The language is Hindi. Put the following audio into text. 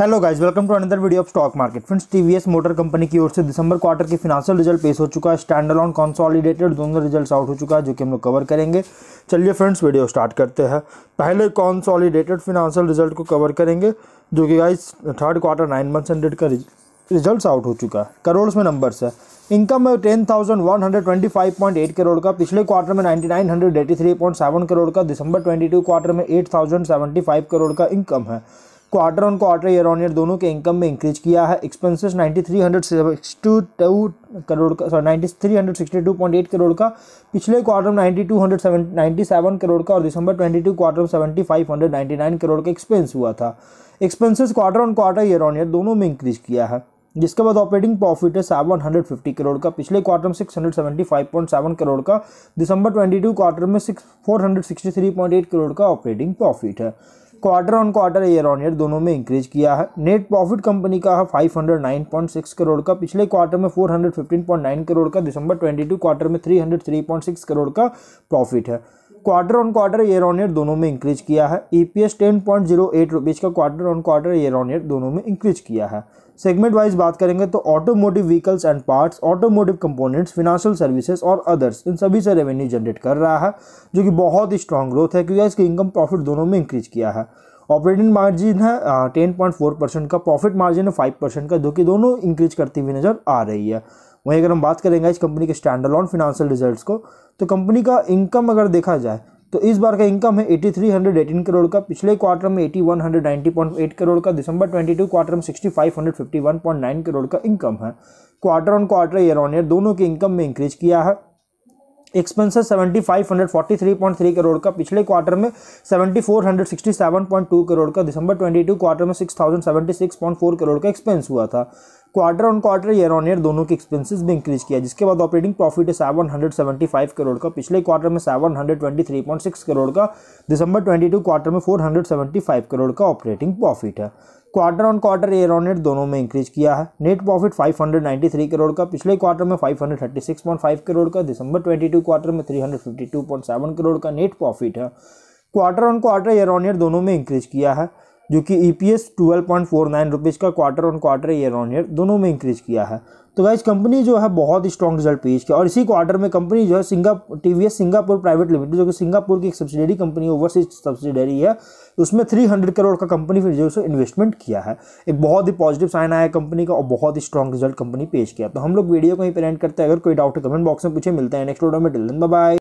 hello guys welcome to another video of stock market friends TVS motor company की ओर से दिसंबर क्वार्टर के फिनाशियल रिजल्ट पेश हो चुका है स्टैंड ऑन कॉन्सॉलिडेटेड दोनों रिजल्ट आउट हो चुका है जो कि हम लोग कवर करेंगे चलिए फ्रेंड्स वीडियो स्टार्ट करते हैं पहले कॉन्सॉलिडेटेड फिनेंशियल रिजल्ट को कवर करेंगे जो कि guys third quarter nine month hundred का रिजल्ट आउट हो चुका है करोड़ में नंबर्स है इनकम है ten thousand one hundred twenty five point eight crore का पिछले क्वार्टर में ninety nine hundred eighty three point seven crore का दिसंबर ट्वेंटी टू क्वार्टर में eight thousand seventy five crore का इनकम है quarter on quarter year on year दोनों के इनकम में इंक्रीज किया है expenses ninety three hundred sixty two crore का sorry ninety three hundred sixty two point eight crore का पिछले क्वार्टर में ninety two hundred seven ninety seven crore का और दिसंबर ट्वेंटी टू क्वार्टर में seventy five hundred ninety nine crore का एक्सपेंस हुआ था expenses quarter on quarter year on year दोनों में इंक्रीज किया है जिसके बाद ऑपरेटिंग प्रॉफिट है सेवन हंड्रेड फिफ्टी करोड़ का पिछले क्वार्टर में six hundred seventy five point seven crore का दिसंबर ट्वेंटी टू क्वार्टर में six four hundred sixty three point eight crore का ऑपरेटिंग प्रॉफिट है quarter on quarter year on year दोनों में इंक्रीज किया है नेट प्रॉफिट कंपनी का है 509.6 करोड़ का पिछले क्वार्टर में 415.9 करोड़ का दिसंबर 22 क्वार्टर में 303.6 करोड़ का प्रॉफिट है quarter on quarter year on year दोनों में इंक्रीज किया है EPS ten point zero eight rupees का quarter on quarter year on year दोनों में इंक्रीज किया है सेगमेंट वाइज बात करेंगे तो automotive vehicles and parts automotive components financial services और अदर्स इन सभी से रेवेन्यू जनरेट कर रहा है जो कि बहुत ही स्ट्रॉन्ग ग्रोथ है क्योंकि इसकी इनकम प्रॉफिट दोनों में इंक्रीज किया है ऑपरेटिंग मार्जिन है टेन पॉइंट फोर परसेंट का प्रॉफिट मार्जिन है फाइव परसेंट का जो कि दोनों इंक्रीज करती हुई नज़र आ रही है वहीं अगर हम बात करेंगे इस कंपनी के स्टैंडर्ड ऑन फिनंशियल रिजल्ट को तो कंपनी का इनकम अगर देखा जाए तो इस बार का इनकम है eighty three hundred eighteen crore का पिछले क्वार्टर में eighty one hundred ninety point eight crore का दिसंबर ट्वेंटी टू क्वार्टर में sixty five hundred fifty one point nine crore का इनकम है quarter on quarter year on year दोनों के इनकम में इंक्रीज किया है expenses seventy five hundred forty three point three crore का पिछले क्वार्टर में seventy four hundred sixty seven point to crore का दिसंबर ट्वेंटी टू क्वार्टर में six thousand seventy six point four crore का एक्सपेंस हुआ था quarter on quarter year on year दोनों के एक्सपेंसेस भी इंक्रीज किया जिसके बाद ऑपरेटिंग प्रॉफिट है seven hundred seventy five crore का पिछले क्वार्टर में seven hundred twenty three point six crore का दिसंबर ट्वेंटी टू क्वार्टर में four hundred seventy five crore का ऑपरेटिंग प्रॉफिट है quarter on quarter year on year दोनों में इंक्रीज किया है नेट प्रॉफिट 593 करोड़ का पिछले क्वार्टर में 536.5 करोड़ का दिसंबर 22 क्वार्टर में 352.7 करोड़ का नेट प्रॉफिट है quarter on quarter year on year दोनों में इंक्रीज किया है जो कि E P S twelve point four nine rupees का quarter on quarter year on year दोनों में इंक्रीज किया है तो वाइज कंपनी जो है बहुत ही स्ट्रॉन्ग रिजल्ट पेश किया और इसी क्वार्टर में कंपनी जो है सिंगा T V S Singapore private limited जो कि सिंगापुर की एक सब्सिडरी कंपनी ओवरसीज सब्सिडरी है उसमें 300 करोड़ का कंपनी फिर जो है इन्वेस्टमेंट किया है एक बहुत ही पॉजिटिव साइन आया कंपनी का और बहुत ही स्ट्रॉन्ग रिजल्ट कंपनी पेश किया तो हम लोग वीडियो को ही प्रेजेंट करते हैं अगर कोई डाउट है कमेंट बॉक्स में पूछे मिलते हैं नेक्स्ट वीडियो में टिल बाय